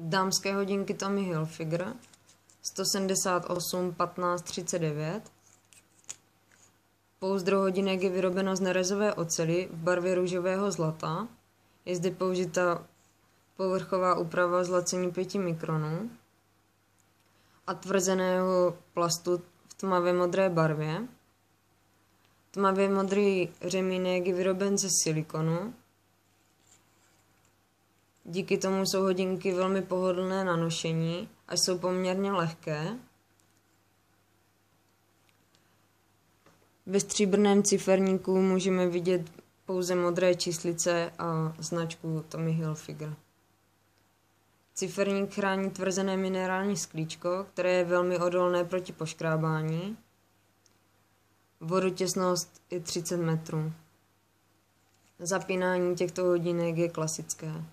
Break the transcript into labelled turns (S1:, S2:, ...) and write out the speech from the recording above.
S1: dámské hodinky Tommy Hilfiger 178 15 39. Pouzdro hodinek je vyrobeno z nerezové ocely v barvě růžového zlata. Je zde použita povrchová úprava zlacení 5 mikronů a tvrzeného plastu v tmavě modré barvě. Tmavě modrý řemínek je vyroben ze silikonu Díky tomu jsou hodinky velmi pohodlné na nošení a jsou poměrně lehké. Ve stříbrném ciferníku můžeme vidět pouze modré číslice a značku Tommy Hilfiger. Ciferník chrání tvrzené minerální sklíčko, které je velmi odolné proti poškrábání. Vodotěsnost je 30 metrů. Zapínání těchto hodinek je klasické.